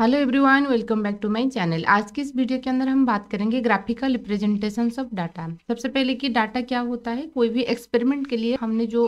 hello everyone welcome back to my channel आज की इस वीडियो के अंदर हम बात करेंगे ग्राफिकल रिप्रेजेंटेशन ऑफ डाटा सबसे पहले कि डाटा क्या होता है कोई भी एक्सपेरिमेंट के लिए हमने जो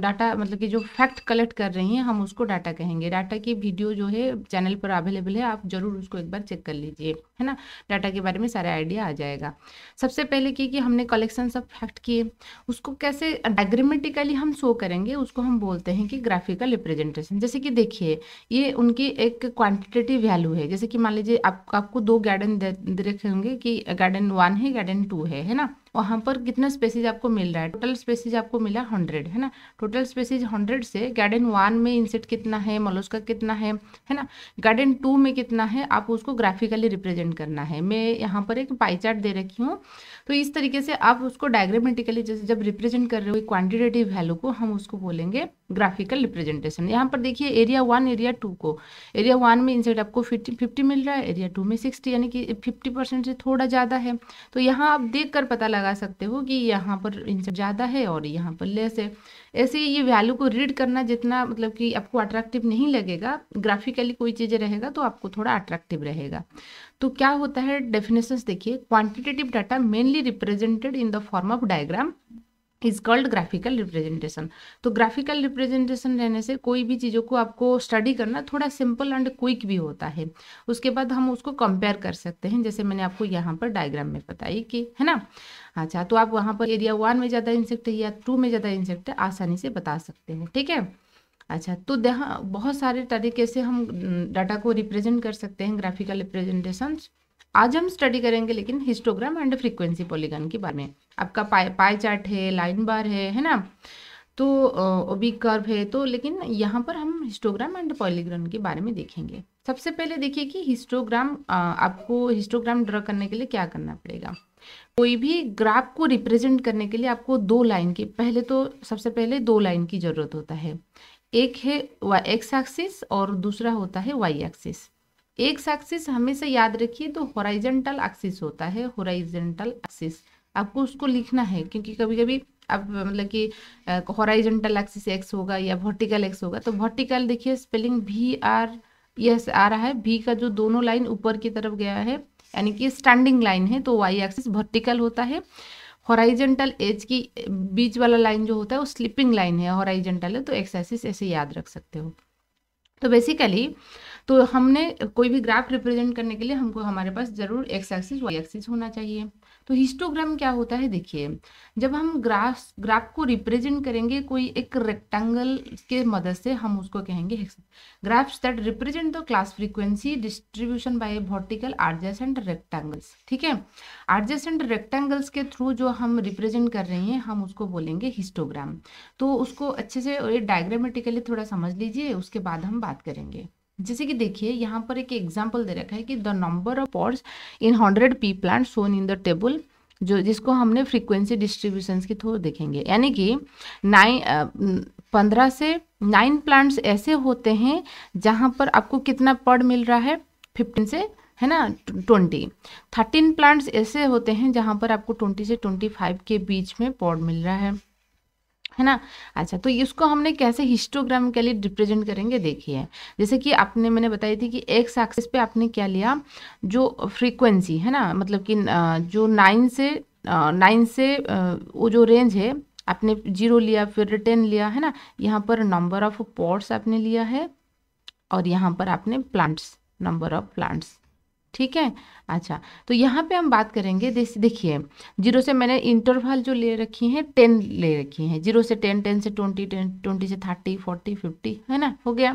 डाटा मतलब कि जो फैक्ट कलेक्ट कर रही हैं हम उसको डाटा कहेंगे डाटा की वीडियो जो है चैनल पर अवेलेबल है आप जरूर उसको एक बार चेक कर लीजिए है ना डाटा के बारे में सारा आइडिया आ जाएगा सबसे पहले कि, कि हमने कलेक्शन ऑफ फैक्ट किए उसको कैसे डायग्रामेटिकली हम शो करेंगे उसको हम बोलते हैं कि ग्राफिकल रिप्रेजेंटेशन जैसे कि देखिए ये उनकी एक क्वान्टिटेटिव वैल्यू है जैसे कि मान लीजिए आप आपको दो गार्डन दे रखे होंगे कि गार्डन वन है गार्डन टू है है ना वहाँ पर कितना स्पेसीज आपको मिल रहा है टोटल स्पेसीज आपको मिला हंड्रेड है ना टोटल स्पेसीज हंड्रेड से गार्डन वन में इंसेट कितना है का कितना है है ना गार्डन टू में कितना है आप उसको ग्राफिकली रिप्रेजेंट करना है मैं यहाँ पर एक पाईचार्ट दे रखी हूँ तो इस तरीके से आप उसको डायग्रामेटिकली जैसे जब रिप्रेजेंट कर रहे हो क्वान्टिटेटिव वैल्यू को हम उसको बोलेंगे ग्राफिकल रिप्रेजेंटेशन यहाँ पर देखिए एरिया वन एरिया टू को एरिया वन में इंसेट आपको फिफ्टी फिफ्टी मिल रहा है एरिया टू में सिक्सटी यानी कि फिफ्टी परसेंट से थोड़ा ज़्यादा है तो यहाँ आप देख कर पता लगा लगा सकते हो कि यहाँ पर इंच ज़्यादा है और यहाँ पर लेस है ऐसे ये वैल्यू को रीड करना जितना मतलब कि आपको अट्रैक्टिव नहीं लगेगा ग्राफिकली कोई चीज़ें रहेगा तो आपको थोड़ा अट्रैक्टिव रहेगा तो क्या होता है डेफिनेशंस देखिए quantitative data mainly represented in the form of diagram is called graphical representation तो ग्राफिकल रिप्रेजेंटेशन रहने से कोई भी चीज़ों को आपको स्टडी करना थोड़ा सिंपल एंड क्विक भी होता है उसके बाद हम उसको कंपेयर कर सकते हैं जैसे मैंने आपको यहाँ पर डायग्राम में बताई कि है ना अच्छा तो आप वहाँ पर एरिया वन में ज़्यादा इंसेक्ट है या टू में ज़्यादा इंसेक्ट है आसानी से बता सकते हैं ठीक है अच्छा तो देहा बहुत सारे तरीके से हम डाटा को रिप्रेजेंट कर सकते हैं ग्राफिकल रिप्रेजेंटेशन आज हम स्टडी करेंगे लेकिन हिस्टोग्राम एंड फ्रीक्वेंसी पॉलीगन के बारे में आपका पाई पाई चार्ट है लाइन बार है है ना तो ओबी कर्व है तो लेकिन यहाँ पर हम हिस्टोग्राम एंड पॉलीग्राम के बारे में देखेंगे सबसे पहले देखिए कि हिस्टोग्राम आपको हिस्टोग्राम ड्रॉ करने के लिए क्या करना पड़ेगा कोई भी ग्राफ को रिप्रेजेंट करने के लिए आपको दो लाइन की पहले तो सबसे पहले दो लाइन की ज़रूरत होता है एक है एक्स एक्सिस और दूसरा होता है वाई एक्सिस एक्स एक्सिस हमेशा याद रखिए तो होराइजेंटल एक्सिस होता है होराइजेंटल एक्सिस आपको उसको लिखना है क्योंकि कभी कभी आप मतलब कि हॉराइजेंटल एक्सिस एक्स होगा या वर्टिकल एक्स होगा तो वर्टिकल देखिए स्पेलिंग भी आर यस आ रहा है भी का जो दोनों लाइन ऊपर की तरफ गया है यानी कि स्टैंडिंग लाइन है तो वाई एक्सिस वर्टिकल होता है हॉराइजेंटल एज की बीच वाला लाइन जो होता है वो स्लिपिंग लाइन है हॉराइजेंटल है तो एक्स एक्सिस ऐसे याद रख सकते हो तो बेसिकली तो हमने कोई भी ग्राफ रिप्रेजेंट करने के लिए हमको हमारे पास ज़रूर एक्स एक्सिस वाई एक्सिस होना चाहिए तो हिस्टोग्राम क्या होता है देखिए जब हम ग्राफ ग्राफ को रिप्रेजेंट करेंगे कोई एक रेक्टेंगल के मदद से हम उसको कहेंगे graphs that represent the class frequency distribution by vertical adjacent rectangles ठीक है एडजेसेंट रेक्टेंगल्स के थ्रू जो हम रिप्रेजेंट कर रहे हैं हम उसको बोलेंगे हिस्टोग्राम तो उसको अच्छे से डायग्रामेटिकली थोड़ा समझ लीजिए उसके बाद हम बात करेंगे जैसे कि देखिए यहाँ पर एक एग्जाम्पल दे रखा है कि the number of pods in hundred pea plant sown in the table जो जिसको हमने फ्रीक्वेंसी डिस्ट्रीब्यूशन के थ्रू देखेंगे यानी कि नाइन पंद्रह से नाइन प्लांट्स ऐसे होते हैं जहाँ पर आपको कितना पॉड मिल रहा है फिफ्टीन से है ना ट्वेंटी थर्टीन प्लांट्स ऐसे होते हैं जहाँ पर आपको ट्वेंटी से ट्वेंटी फाइव के बीच में पॉड मिल रहा है है ना अच्छा तो इसको हमने कैसे हिस्टोग्राम के लिए रिप्रेजेंट करेंगे देखिए जैसे कि आपने मैंने बताई थी कि एक्स एक्सिस पे आपने क्या लिया जो फ्रीक्वेंसी है ना मतलब कि जो नाइन से नाइन से वो जो रेंज है आपने जीरो लिया फिर टेन लिया है ना यहाँ पर नंबर ऑफ पॉट्स आपने लिया है और यहाँ पर आपने प्लांट्स नंबर ऑफ प्लांट्स ठीक है अच्छा तो यहाँ पे हम बात करेंगे देखिए जीरो से मैंने इंटरवल जो ले रखी हैं टेन ले रखी हैं जीरो से टेन टेन से ट्वेंटी टेन ट्वेंटी से थर्टी फोर्टी फिफ्टी है ना हो गया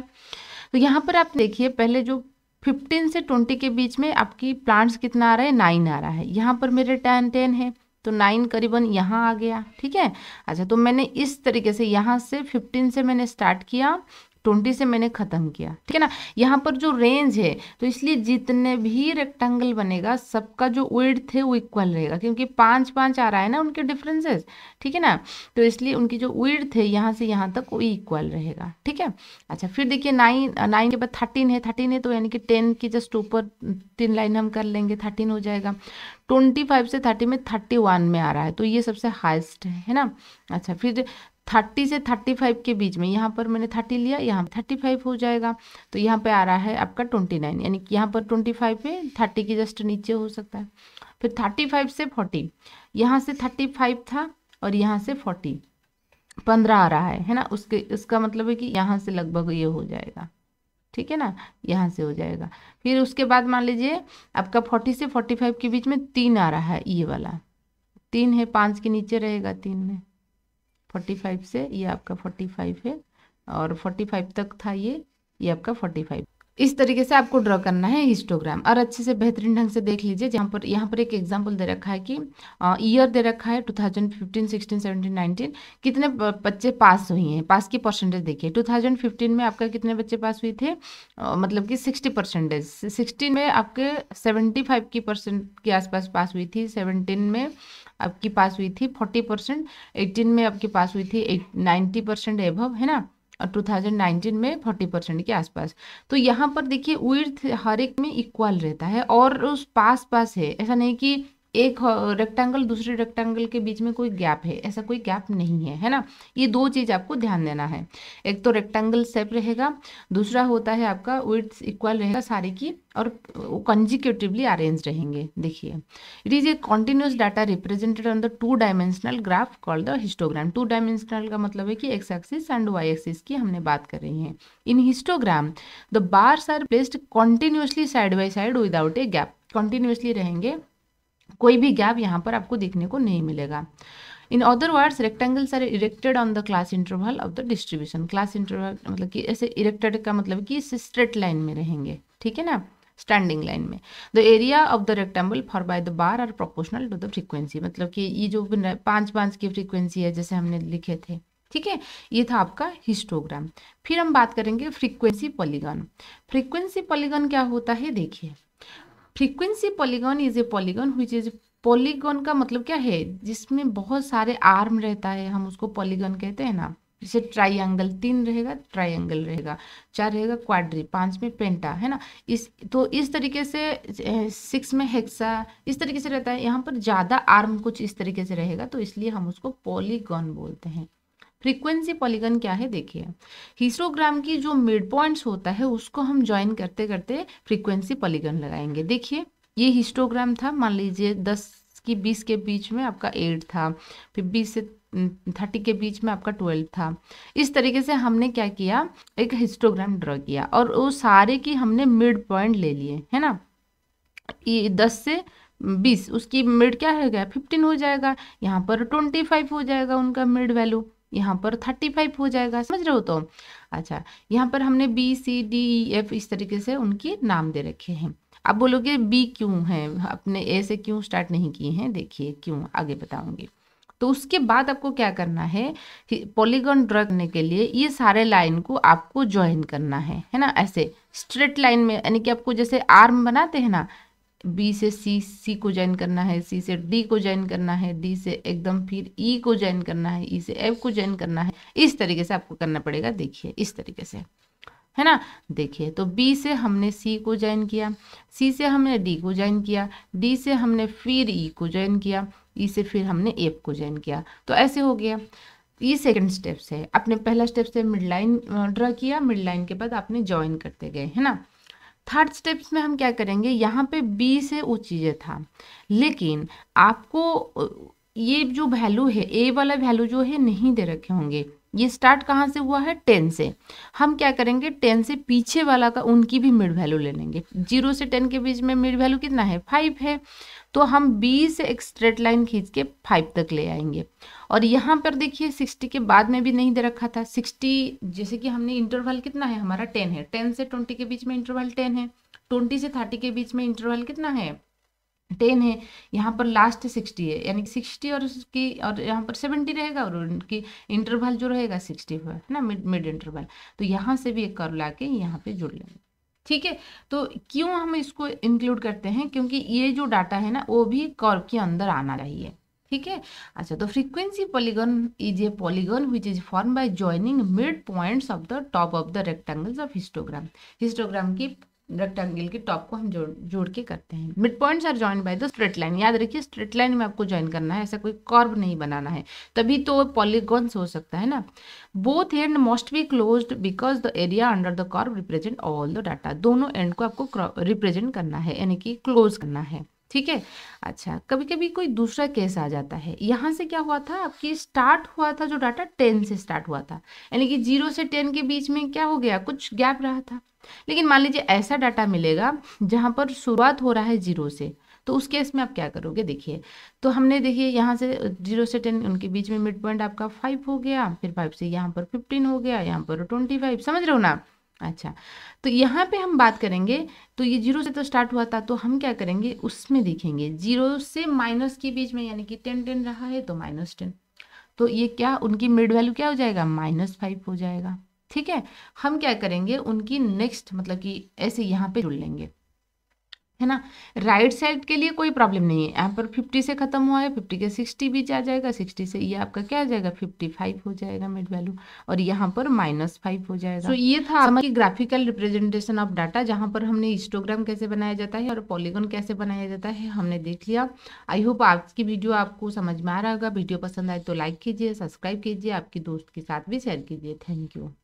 तो यहाँ पर आप देखिए पहले जो फिफ्टीन से ट्वेंटी के बीच में आपकी प्लांट्स कितना आ रहा है नाइन आ रहा है यहाँ पर मेरे टेन टेन है तो नाइन करीबन यहाँ आ गया ठीक है अच्छा तो मैंने इस तरीके से यहाँ से फिफ्टीन से मैंने स्टार्ट किया ट्वेंटी से मैंने ख़त्म किया ठीक है ना यहाँ पर जो रेंज है तो इसलिए जितने भी रेक्टेंगल बनेगा सबका जो वेड है वो इक्वल रहेगा क्योंकि पाँच पाँच आ रहा है ना उनके डिफरेंसेस ठीक है ना तो इसलिए उनकी जो वेड है यहाँ से यहाँ तक वो इक्वल रहेगा ठीक है अच्छा फिर देखिए नाइन नाइन के बाद थर्टीन है थर्टीन है तो यानी कि टेन की जस्ट ऊपर तीन लाइन हम कर लेंगे थर्टीन हो जाएगा ट्वेंटी फाइव से थर्टी में थर्टी वन में आ रहा है तो ये सबसे हाइस्ट है है ना अच्छा फिर थर्टी से थर्टी फाइव के बीच में यहाँ पर मैंने थर्टी लिया यहाँ थर्टी फाइव हो जाएगा तो यहाँ पे आ रहा है आपका ट्वेंटी नाइन यानी कि यहाँ पर ट्वेंटी फाइव पे थर्टी के जस्ट नीचे हो सकता है फिर थर्टी फाइव से फोर्टी यहाँ से थर्टी फाइव था और यहाँ से फोर्टी पंद्रह आ रहा है है ना उसके इसका मतलब है कि यहाँ से लगभग ये हो जाएगा ठीक है ना यहाँ से हो जाएगा फिर उसके बाद मान लीजिए आपका फोर्टी से फोर्टी फाइव के बीच में तीन आ रहा है ये वाला तीन है पाँच के नीचे रहेगा तीन में फोर्टी फाइव से ये आपका फोर्टी फाइव है और फोर्टी फाइव तक था ये ये आपका फोर्टी फाइव इस तरीके से आपको ड्रॉ करना है हिस्टोग्राम और अच्छे से बेहतरीन ढंग से देख लीजिए जहाँ पर यहाँ पर एक एग्जाम्पल दे रखा है कि ईयर दे रखा है two thousand fifteen sixteen seventeen nineteen कितने बच्चे पास हुए हैं पास की परसेंटेज देखिए टू थाउजेंड फिफ्टीन में आपका कितने बच्चे पास हुए थे आ, मतलब कि सिक्सटी परसेंटेज सिक्सटीन में आपके सेवेंटी फाइव की परसेंट के आसपास पास हुई थी सेवनटीन में आपकी पास हुई थी फोर्टी परसेंट एटीन में आपकी पास हुई थी नाइन्टी परसेंट एभव है ना 2019 में 40 परसेंट के आसपास तो यहाँ पर देखिए उर्थ हर एक में इक्वल रहता है और उस पास पास है ऐसा नहीं कि एक रेक्टेंगल दूसरे रेक्टेंगल के बीच में कोई गैप है ऐसा कोई गैप नहीं है है ना ये दो चीज़ आपको ध्यान देना है एक तो रेक्टेंगल सेप रहेगा दूसरा होता है आपका विथ इक्वल रहेगा सारे की और कंजिक्यूटिवली अरेंज रहेंगे देखिए it is a continuous data represented on the two dimensional graph call the histogram two dimensional का मतलब है कि x axis and y axis की हमने बात कर रही हैं in histogram the bars are placed continuously side by side without a gap continuously रहेंगे कोई भी गैप यहाँ पर आपको देखने को नहीं मिलेगा in other words rectangles are erected on the class interval of the distribution class interval मतलब कि ऐसे इरेक्टेड का मतलब कि इस स्ट्रेट लाइन में रहेंगे ठीक है ना स्टैंडिंग लाइन में the area of the rectangle for by the bar are proportional to the frequency मतलब कि ये जो पांच पांच की फ्रीक्वेंसी है जैसे हमने लिखे थे ठीक है ये था आपका हिस्टोग्राम फिर हम बात करेंगे फ्रीक्वेंसी पॉलीगन फ्रीक्वेंसी पॉलीगन क्या होता है देखिए frequency polygon is a polygon हुई इज पॉलीगॉन का मतलब क्या है जिसमें बहुत सारे आर्म रहता है हम उसको पॉलीगॉन कहते हैं ना जैसे ट्राइंगल तीन रहेगा ट्राइंगल रहेगा चार रहेगा क्वाड्री पाँच में पेंटा है ना इस तो इस तरीके से सिक्स में हेक्सा इस तरीके से रहता है यहाँ पर ज़्यादा आर्म कुछ इस तरीके से रहेगा तो इसलिए हम उसको पॉलीगॉन बोलते हैं फ्रीक्वेंसी पॉलीगन क्या है देखिए हिस्टोग्राम की जो मिड पॉइंट्स होता है उसको हम ज्वाइन करते करते फ्रीक्वेंसी पॉलीगन लगाएंगे देखिए ये हिस्टोग्राम था मान लीजिए दस की बीस के बीच में आपका एट था फिर बीस से थर्टी के बीच में आपका ट्वेल्व था इस तरीके से हमने क्या किया एक हिस्टोग्राम ड्रॉ किया और वो सारे की हमने मिड पॉइंट ले लिए है ना ये दस से बीस उसकी मिड क्या गया फिफ्टीन हो जाएगा यहाँ पर ट्वेंटी फाइव हो जाएगा उनका मिड वैल्यू यहाँ पर थर्टी फाइव हो जाएगा समझ रहे हो तो अच्छा यहाँ पर हमने B C D E F इस तरीके से उनके नाम दे रखे हैं आप बोलोगे बी क्यों है अपने ए से क्यों स्टार्ट नहीं किए हैं देखिए क्यों आगे बताऊंगी तो उसके बाद आपको क्या करना है पॉलीगन ड्रॉ करने के लिए ये सारे लाइन को आपको ज्वाइन करना है है ना ऐसे स्ट्रेट लाइन में यानी कि आपको जैसे आर्म बनाते हैं ना बी से सी सी को ज्वाइन करना है सी से डी को ज्वाइन करना है डी से एकदम फिर ई e को ज्वाइन करना है ई e से एफ को ज्वाइन करना है इस तरीके से आपको करना पड़ेगा देखिए इस तरीके से है ना देखिए तो बी से हमने सी को ज्वाइन किया सी से हमने डी को ज्वाइन किया डी से हमने फिर ई e को ज्वाइन किया ई e से फिर हमने एफ को ज्वाइन किया तो ऐसे हो गया ये सेकेंड स्टेप्स है आपने पहला स्टेप से मिड लाइन ड्रा किया मिड लाइन के बाद आपने ज्वाइन करते गए है ना थर्ड स्टेप्स में हम क्या करेंगे यहाँ पे बी से वो चीज़ें था लेकिन आपको ये जो वैल्यू है ए वाला वैल्यू जो है नहीं दे रखे होंगे ये स्टार्ट कहाँ से हुआ है टेन से हम क्या करेंगे टेन से पीछे वाला का उनकी भी मिड वैल्यू ले लेंगे जीरो से टेन के बीच में मिड वैल्यू कितना है फाइव है तो हम बी से एक स्ट्रेट लाइन खींच के फाइव तक ले आएंगे और यहाँ पर देखिए सिक्सटी के बाद में भी नहीं दे रखा था सिक्सटी जैसे कि हमने इंटरवल कितना है हमारा टेन है टेन से ट्वेंटी के बीच में इंटरवल टेन है ट्वेंटी से थर्टी के बीच में इंटरवल कितना है टेन है यहाँ पर लास्ट सिक्सटी है यानी सिक्सटी और उसकी और यहाँ पर सेवेंटी रहेगा और उनकी इंटरवल जो रहेगा सिक्सटी फाइव है ना मिड मिड इंटरवल तो यहाँ से भी एक कर्व ला के यहाँ पे जुड़ लेंगे ठीक है तो क्यों हम इसको इंक्लूड करते हैं क्योंकि ये जो डाटा है ना वो भी कर्व के अंदर आना रही है ठीक है अच्छा तो frequency polygon is a polygon which is form by joining mid points of the top of the rectangles of histogram histogram की रेक्टेंगल के टॉप को हम जोड़ जोड़ के करते हैं mid points are join by the straight line याद रखिए स्ट्रेट लाइन में आपको ज्वाइन करना है ऐसा कोई कॉर्व नहीं बनाना है तभी तो पॉलीगॉन्स हो सकता है ना both end must be close because the area under the curve represent all the data दोनों एंड को आपको रिप्रेजेंट करना है यानी कि क्लोज करना है ठीक है अच्छा कभी कभी कोई दूसरा केस आ जाता है यहाँ से क्या हुआ था आपकी स्टार्ट हुआ था जो डाटा टेन से स्टार्ट हुआ था यानी कि जीरो से टेन के बीच में क्या हो गया कुछ गैप रहा था लेकिन मान लीजिए ऐसा डाटा मिलेगा जहाँ पर शुरुआत हो रहा है जीरो से तो उस केस में आप क्या करोगे देखिए तो हमने देखिए यहाँ से जीरो से टेन उनके बीच में मिड पॉइंट आपका फाइव हो गया फिर फाइव से यहाँ पर फिफ्टीन हो गया यहाँ पर ट्वेंटी फाइव समझ रहे हो ना आप अच्छा तो यहाँ पे हम बात करेंगे तो ये जीरो से तो स्टार्ट हुआ था तो हम क्या करेंगे उसमें देखेंगे जीरो से माइनस के बीच में यानी कि टेन टेन रहा है तो माइनस टेन तो ये क्या उनकी मिड वैल्यू क्या हो जाएगा माइनस फाइव हो जाएगा ठीक है हम क्या करेंगे उनकी नेक्स्ट मतलब कि ऐसे यहाँ पे जुड़ लेंगे है ना राइट साइड के लिए कोई प्रॉब्लम नहीं है यहाँ पर फिफ्टी से खत्म हुआ है फिफ्टी के सिक्सटी बीच आ जाएगा सिक्सटी से ये आपका क्या आ जाएगा फिफ्टी फाइव हो जाएगा मिड वैल्यू और यहाँ पर माइनस फाइव हो जाएगा तो so, ये था हमारी ग्राफिकल रिप्रेजेंटेशन ऑफ डाटा जहाँ पर हमने इंस्टोग्राम कैसे बनाया जाता है और पॉलीगन कैसे बनाया जाता है हमने देख लिया आई होप आज की वीडियो आपको समझ में आ रहा होगा वीडियो पसंद आए तो लाइक कीजिए सब्सक्राइब कीजिए आपके दोस्त के साथ भी शेयर कीजिए थैंक यू